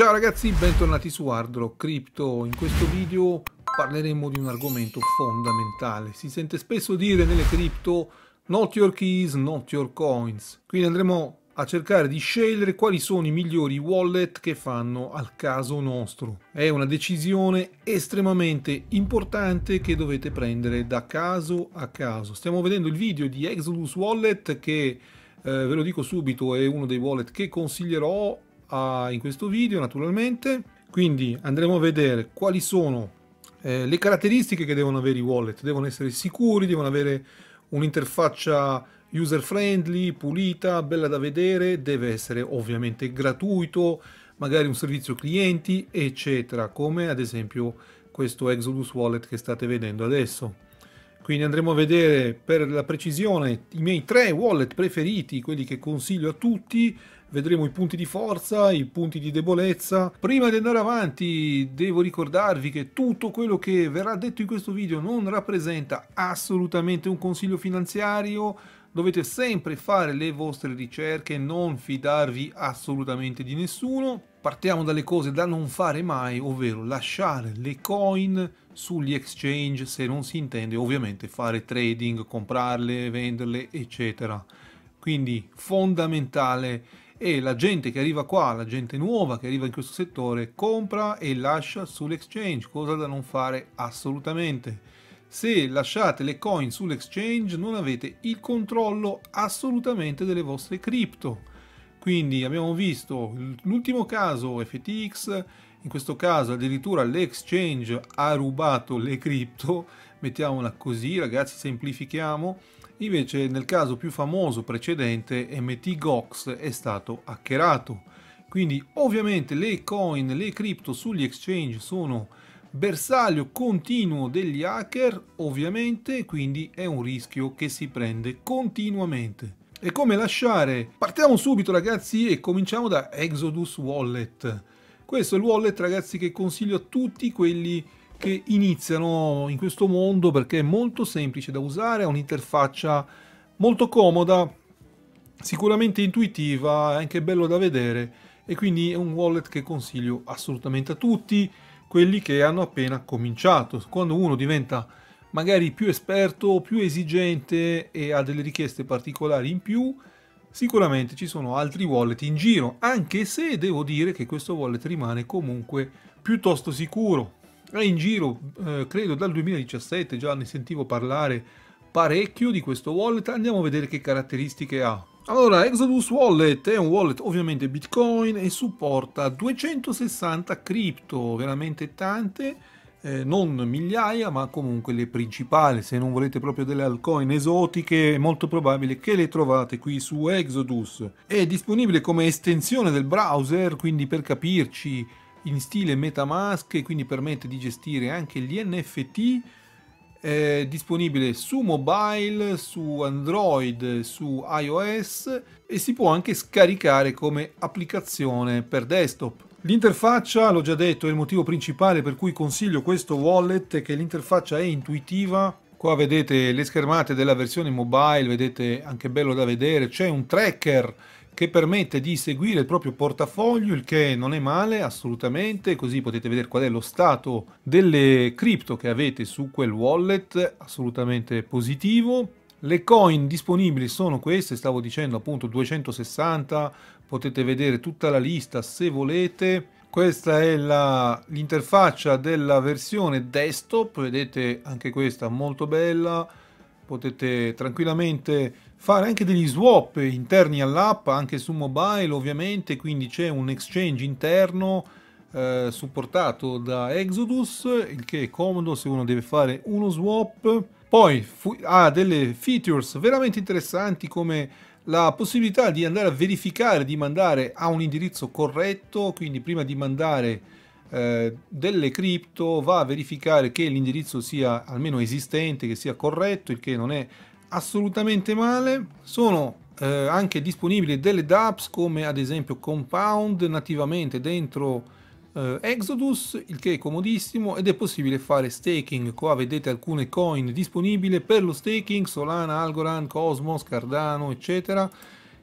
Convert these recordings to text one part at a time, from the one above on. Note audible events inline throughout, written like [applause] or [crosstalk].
Ciao ragazzi, bentornati su Hardrock Crypto. In questo video parleremo di un argomento fondamentale. Si sente spesso dire nelle cripto not your keys, not your coins. Quindi andremo a cercare di scegliere quali sono i migliori wallet che fanno al caso nostro. È una decisione estremamente importante che dovete prendere da caso a caso. Stiamo vedendo il video di Exodus Wallet che eh, ve lo dico subito, è uno dei wallet che consiglierò a, in questo video naturalmente. Quindi andremo a vedere quali sono eh, le caratteristiche che devono avere i wallet. Devono essere sicuri, devono avere un'interfaccia user friendly, pulita, bella da vedere, deve essere ovviamente gratuito, magari un servizio clienti, eccetera, come ad esempio questo Exodus Wallet che state vedendo adesso. Quindi andremo a vedere per la precisione i miei tre wallet preferiti, quelli che consiglio a tutti, vedremo i punti di forza, i punti di debolezza. Prima di andare avanti devo ricordarvi che tutto quello che verrà detto in questo video non rappresenta assolutamente un consiglio finanziario, dovete sempre fare le vostre ricerche, non fidarvi assolutamente di nessuno. Partiamo dalle cose da non fare mai, ovvero lasciare le coin sugli exchange se non si intende ovviamente fare trading, comprarle, venderle, eccetera. Quindi fondamentale e la gente che arriva qua, la gente nuova che arriva in questo settore, compra e lascia sull'exchange, cosa da non fare assolutamente. Se lasciate le coin sull'exchange non avete il controllo assolutamente delle vostre cripto. Quindi abbiamo visto l'ultimo caso FTX, in questo caso addirittura l'exchange ha rubato le cripto, mettiamola così ragazzi, semplifichiamo, Invece nel caso più famoso precedente MT Gox è stato hackerato. Quindi ovviamente le coin, le cripto sugli exchange sono bersaglio continuo degli hacker, ovviamente, quindi è un rischio che si prende continuamente. E come lasciare? Partiamo subito ragazzi e cominciamo da Exodus Wallet. Questo è il wallet ragazzi che consiglio a tutti quelli che che iniziano in questo mondo perché è molto semplice da usare, ha un'interfaccia molto comoda, sicuramente intuitiva, è anche bello da vedere e quindi è un wallet che consiglio assolutamente a tutti quelli che hanno appena cominciato. Quando uno diventa magari più esperto, più esigente e ha delle richieste particolari in più, sicuramente ci sono altri wallet in giro, anche se devo dire che questo wallet rimane comunque piuttosto sicuro è eh, in giro, eh, credo dal 2017 già ne sentivo parlare parecchio di questo wallet, andiamo a vedere che caratteristiche ha. Allora, Exodus Wallet è un wallet ovviamente Bitcoin e supporta 260 cripto, veramente tante, eh, non migliaia, ma comunque le principali. Se non volete proprio delle altcoin esotiche, è molto probabile che le trovate qui su Exodus. È disponibile come estensione del browser, quindi per capirci in stile MetaMask e quindi permette di gestire anche gli NFT è eh, disponibile su mobile, su Android, su iOS e si può anche scaricare come applicazione per desktop. L'interfaccia, l'ho già detto, è il motivo principale per cui consiglio questo wallet, che l'interfaccia è intuitiva. Qua vedete le schermate della versione mobile, vedete anche bello da vedere, c'è un tracker che permette di seguire il proprio portafoglio, il che non è male assolutamente, così potete vedere qual è lo stato delle cripto che avete su quel wallet, assolutamente positivo. Le coin disponibili sono queste, stavo dicendo appunto 260, potete vedere tutta la lista se volete. Questa è l'interfaccia della versione desktop, vedete anche questa molto bella, potete tranquillamente fare anche degli swap interni all'app, anche su mobile ovviamente, quindi c'è un exchange interno eh, supportato da Exodus, il che è comodo se uno deve fare uno swap. Poi ha delle features veramente interessanti come la possibilità di andare a verificare, di mandare a un indirizzo corretto, quindi prima di mandare eh, delle cripto va a verificare che l'indirizzo sia almeno esistente, che sia corretto, il che non è assolutamente male. Sono eh, anche disponibili delle dApps come ad esempio Compound nativamente dentro eh, Exodus, il che è comodissimo ed è possibile fare staking. Qua vedete alcune coin disponibili per lo staking, Solana, Algorand, Cosmos, Cardano, eccetera.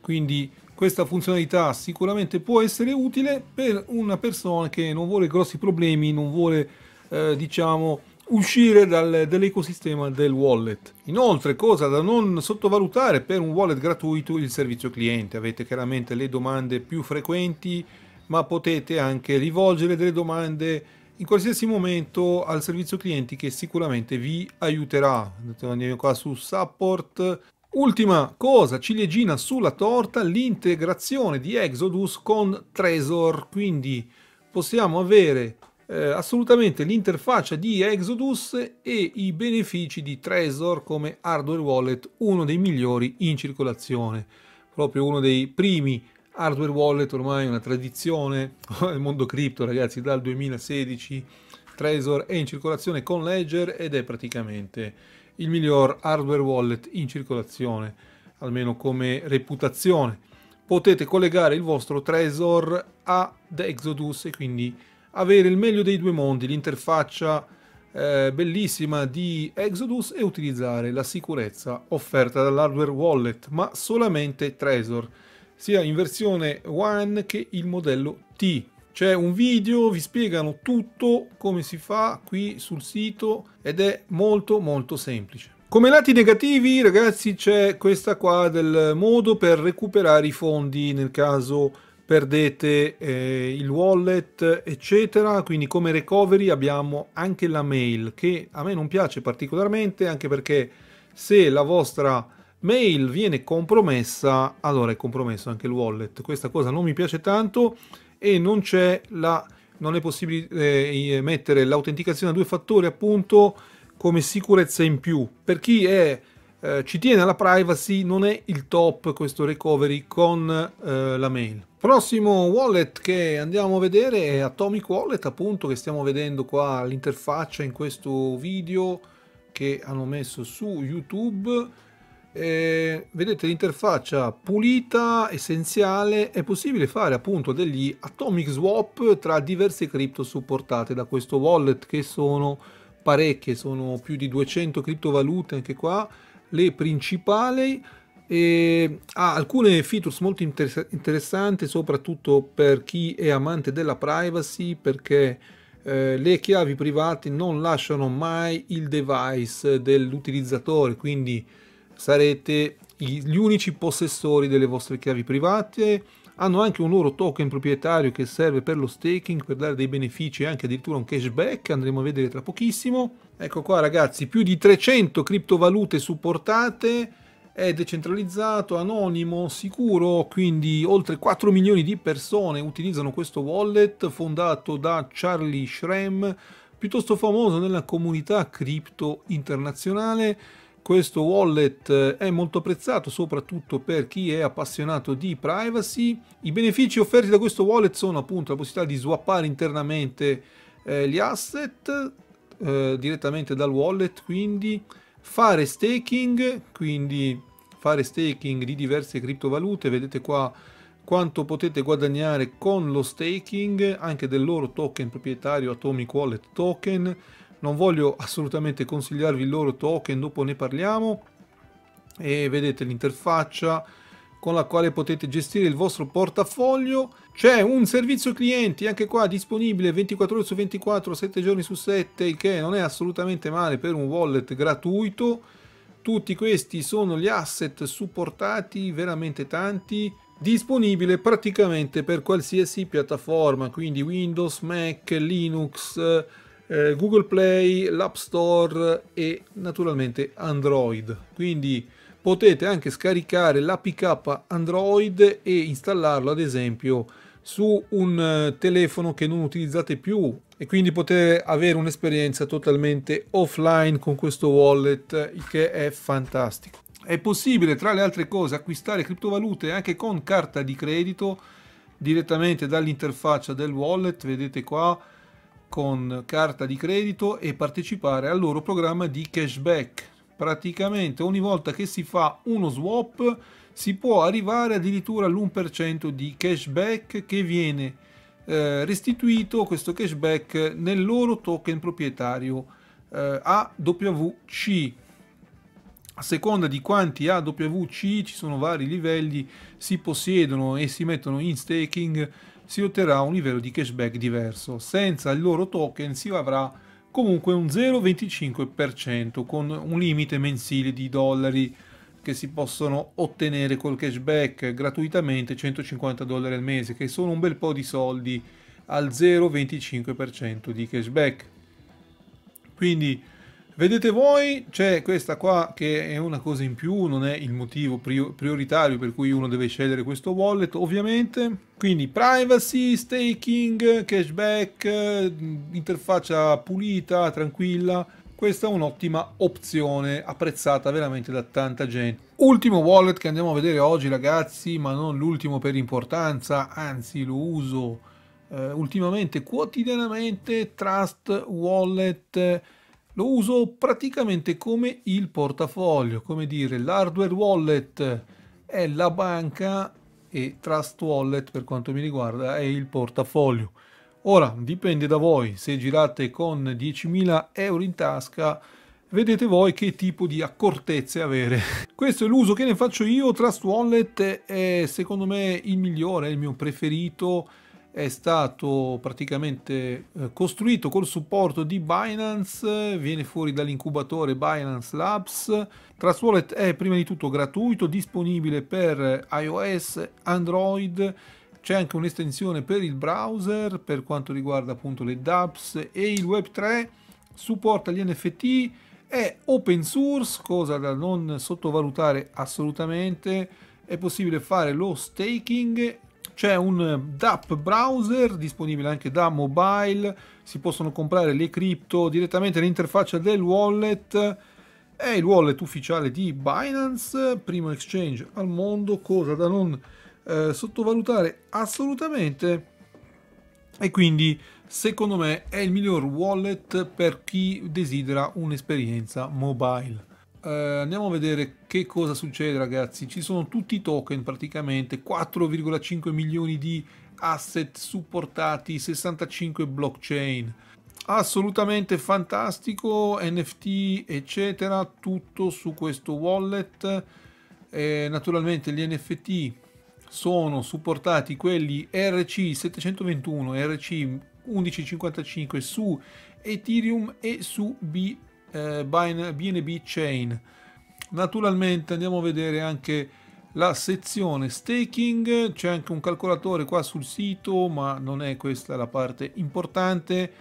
Quindi questa funzionalità sicuramente può essere utile per una persona che non vuole grossi problemi, non vuole eh, diciamo uscire dal, dall'ecosistema del wallet. Inoltre, cosa da non sottovalutare per un wallet gratuito il servizio cliente. Avete chiaramente le domande più frequenti, ma potete anche rivolgere delle domande in qualsiasi momento al servizio clienti che sicuramente vi aiuterà. Andiamo qua su support. Ultima cosa, ciliegina sulla torta, l'integrazione di Exodus con Trezor, quindi possiamo avere eh, assolutamente l'interfaccia di Exodus e i benefici di Trezor come hardware wallet, uno dei migliori in circolazione, proprio uno dei primi hardware wallet ormai una tradizione [laughs] nel mondo cripto ragazzi dal 2016 Trezor è in circolazione con Ledger ed è praticamente il miglior hardware wallet in circolazione almeno come reputazione potete collegare il vostro Trezor ad Exodus e quindi avere il meglio dei due mondi, l'interfaccia eh, bellissima di Exodus e utilizzare la sicurezza offerta dall'hardware wallet, ma solamente Trezor, sia in versione One che il modello T. C'è un video, vi spiegano tutto come si fa qui sul sito ed è molto molto semplice. Come lati negativi ragazzi c'è questa qua del modo per recuperare i fondi nel caso perdete eh, il wallet eccetera quindi come recovery abbiamo anche la mail che a me non piace particolarmente anche perché se la vostra mail viene compromessa allora è compromesso anche il wallet questa cosa non mi piace tanto e non c'è la non è possibile eh, mettere l'autenticazione a due fattori appunto come sicurezza in più per chi è eh, ci tiene alla privacy non è il top questo recovery con eh, la mail Prossimo wallet che andiamo a vedere è Atomic Wallet, appunto, che stiamo vedendo qua l'interfaccia in questo video che hanno messo su YouTube. Eh, vedete l'interfaccia pulita, essenziale, è possibile fare appunto degli atomic swap tra diverse cripto supportate da questo wallet che sono parecchie, sono più di 200 criptovalute anche qua, le principali e ha alcune features molto inter interessanti soprattutto per chi è amante della privacy perché eh, le chiavi private non lasciano mai il device dell'utilizzatore quindi sarete gli unici possessori delle vostre chiavi private hanno anche un loro token proprietario che serve per lo staking per dare dei benefici e anche addirittura un cashback andremo a vedere tra pochissimo ecco qua ragazzi più di 300 criptovalute supportate è decentralizzato, anonimo, sicuro, quindi oltre 4 milioni di persone utilizzano questo wallet fondato da Charlie Shrem, piuttosto famoso nella comunità cripto internazionale. Questo wallet è molto apprezzato soprattutto per chi è appassionato di privacy. I benefici offerti da questo wallet sono appunto la possibilità di swappare internamente eh, gli asset eh, direttamente dal wallet, quindi fare staking, quindi fare staking di diverse criptovalute, vedete qua quanto potete guadagnare con lo staking anche del loro token proprietario Atomic Wallet Token. Non voglio assolutamente consigliarvi il loro token, dopo ne parliamo. E vedete l'interfaccia con la quale potete gestire il vostro portafoglio. C'è un servizio clienti anche qua disponibile 24 ore su 24, 7 giorni su 7, il che non è assolutamente male per un wallet gratuito tutti questi sono gli asset supportati, veramente tanti, disponibile praticamente per qualsiasi piattaforma, quindi Windows, Mac, Linux, eh, Google Play, l'App Store e naturalmente Android. Quindi potete anche scaricare l'APK Android e installarlo ad esempio su un eh, telefono che non utilizzate più e quindi poter avere un'esperienza totalmente offline con questo wallet eh, che è fantastico. È possibile tra le altre cose acquistare criptovalute anche con carta di credito direttamente dall'interfaccia del wallet, vedete qua con carta di credito e partecipare al loro programma di cashback. Praticamente ogni volta che si fa uno swap si può arrivare addirittura all'1% di cashback che viene eh, restituito questo cashback nel loro token proprietario eh, AWC. A seconda di quanti AWC, ci sono vari livelli, si possiedono e si mettono in staking, si otterrà un livello di cashback diverso. Senza il loro token si avrà comunque un 0,25% con un limite mensile di dollari che si possono ottenere col cashback gratuitamente 150 dollari al mese, che sono un bel po' di soldi al 0,25% di cashback. Quindi vedete voi, c'è questa qua che è una cosa in più, non è il motivo prioritario per cui uno deve scegliere questo wallet, ovviamente. Quindi privacy, staking, cashback, mm, interfaccia pulita, tranquilla questa è un'ottima opzione apprezzata veramente da tanta gente. Ultimo wallet che andiamo a vedere oggi ragazzi, ma non l'ultimo per importanza, anzi lo uso eh, ultimamente quotidianamente, Trust Wallet lo uso praticamente come il portafoglio, come dire l'hardware wallet è la banca e Trust Wallet per quanto mi riguarda è il portafoglio. Ora, dipende da voi, se girate con 10.000 euro in tasca, vedete voi che tipo di accortezze avere. [laughs] Questo è l'uso che ne faccio io, Trust Wallet è secondo me il migliore, il mio preferito, è stato praticamente eh, costruito col supporto di Binance, viene fuori dall'incubatore Binance Labs. Trust Wallet è prima di tutto gratuito, disponibile per iOS, Android, c'è anche un'estensione per il browser per quanto riguarda appunto le dApps e il Web3 supporta gli NFT, è open source, cosa da non sottovalutare assolutamente, è possibile fare lo staking, c'è un DApp browser disponibile anche da mobile, si possono comprare le cripto direttamente all'interfaccia del wallet, è il wallet ufficiale di Binance, primo exchange al mondo, cosa da non sottovalutare eh, sottovalutare assolutamente e quindi secondo me è il miglior wallet per chi desidera un'esperienza mobile. Eh, andiamo a vedere che cosa succede ragazzi, ci sono tutti i token praticamente, 4,5 milioni di asset supportati, 65 blockchain, assolutamente fantastico, NFT eccetera, tutto su questo wallet, eh, naturalmente gli NFT sono supportati quelli RC721 RC1155 su Ethereum e su B, eh, BNB Chain. Naturalmente andiamo a vedere anche la sezione staking, c'è anche un calcolatore qua sul sito, ma non è questa la parte importante.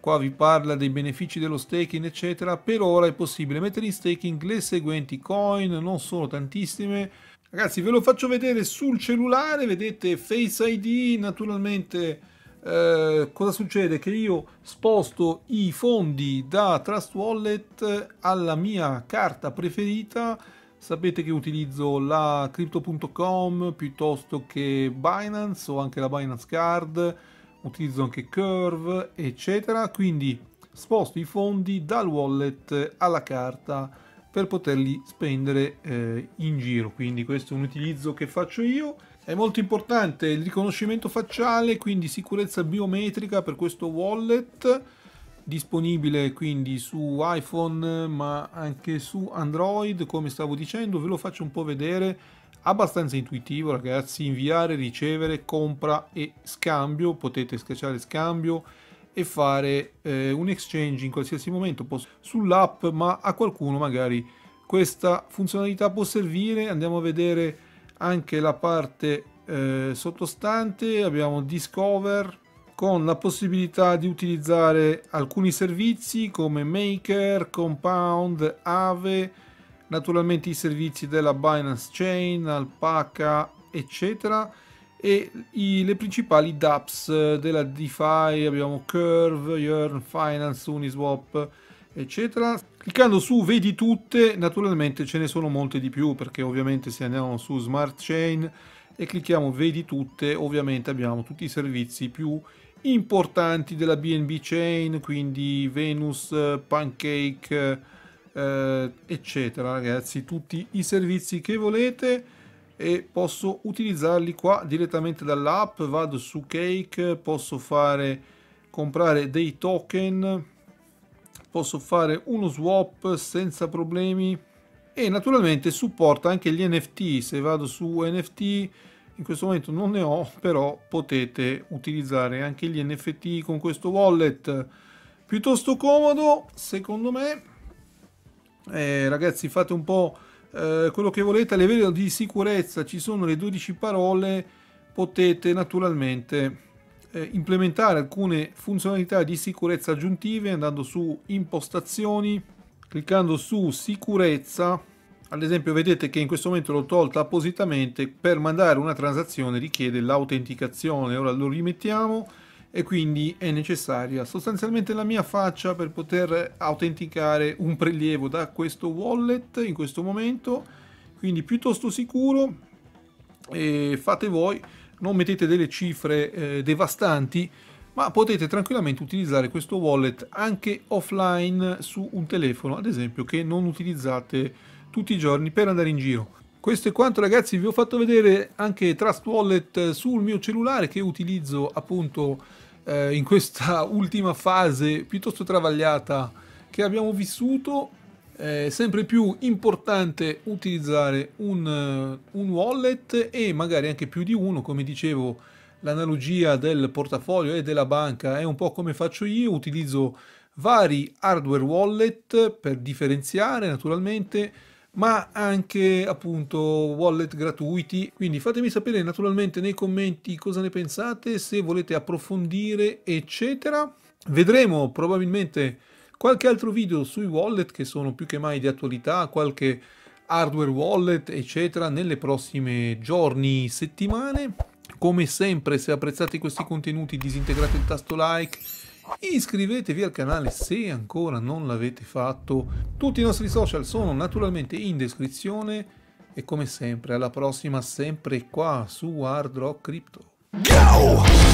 Qua vi parla dei benefici dello staking, eccetera. Per ora è possibile mettere in staking le seguenti coin, non sono tantissime, Ragazzi, ve lo faccio vedere sul cellulare, vedete Face ID, naturalmente eh, cosa succede? Che io sposto i fondi da Trust Wallet alla mia carta preferita, sapete che utilizzo la crypto.com piuttosto che Binance o anche la Binance Card, utilizzo anche Curve, eccetera, quindi sposto i fondi dal wallet alla carta per poterli spendere eh, in giro. Quindi questo è un utilizzo che faccio io. È molto importante il riconoscimento facciale, quindi sicurezza biometrica per questo wallet disponibile quindi su iPhone ma anche su Android come stavo dicendo ve lo faccio un po' vedere abbastanza intuitivo ragazzi inviare ricevere compra e scambio potete schiacciare scambio e fare eh, un exchange in qualsiasi momento sull'app, ma a qualcuno magari questa funzionalità può servire. Andiamo a vedere anche la parte eh, sottostante, abbiamo Discover con la possibilità di utilizzare alcuni servizi come Maker, Compound, Ave, naturalmente i servizi della Binance Chain, Alpaca, eccetera e i, le principali DApps eh, della DeFi, abbiamo Curve, Yearn, Finance, Uniswap, eccetera. Cliccando su vedi tutte, naturalmente ce ne sono molte di più perché ovviamente se andiamo su Smart Chain e clicchiamo vedi tutte, ovviamente abbiamo tutti i servizi più importanti della BNB Chain, quindi Venus, eh, Pancake, eh, eccetera, ragazzi, tutti i servizi che volete e posso utilizzarli qua direttamente dall'app vado su cake posso fare comprare dei token posso fare uno swap senza problemi e naturalmente supporta anche gli NFT se vado su NFT in questo momento non ne ho però potete utilizzare anche gli NFT con questo wallet piuttosto comodo secondo me eh, ragazzi fate un po' Eh, quello che volete a livello di sicurezza ci sono le 12 parole potete naturalmente eh, implementare alcune funzionalità di sicurezza aggiuntive andando su impostazioni cliccando su sicurezza ad esempio vedete che in questo momento l'ho tolta appositamente per mandare una transazione richiede l'autenticazione ora lo rimettiamo e quindi è necessaria sostanzialmente la mia faccia per poter autenticare un prelievo da questo wallet in questo momento quindi piuttosto sicuro e fate voi non mettete delle cifre eh, devastanti ma potete tranquillamente utilizzare questo wallet anche offline su un telefono ad esempio che non utilizzate tutti i giorni per andare in giro questo è quanto ragazzi, vi ho fatto vedere anche Trust Wallet eh, sul mio cellulare che utilizzo appunto eh, in questa [laughs] ultima fase piuttosto travagliata che abbiamo vissuto. È sempre più importante utilizzare un, eh, un wallet e magari anche più di uno, come dicevo l'analogia del portafoglio e della banca è un po' come faccio io, utilizzo vari hardware wallet per differenziare naturalmente ma anche appunto wallet gratuiti. Quindi fatemi sapere naturalmente nei commenti cosa ne pensate, se volete approfondire, eccetera. Vedremo probabilmente qualche altro video sui wallet che sono più che mai di attualità, qualche hardware wallet, eccetera, nelle prossime giorni, settimane. Come sempre, se apprezzate questi contenuti, disintegrate il tasto like Iscrivetevi al canale se ancora non l'avete fatto. Tutti i nostri social sono naturalmente in descrizione e come sempre alla prossima sempre qua su Hard Rock Crypto. Go!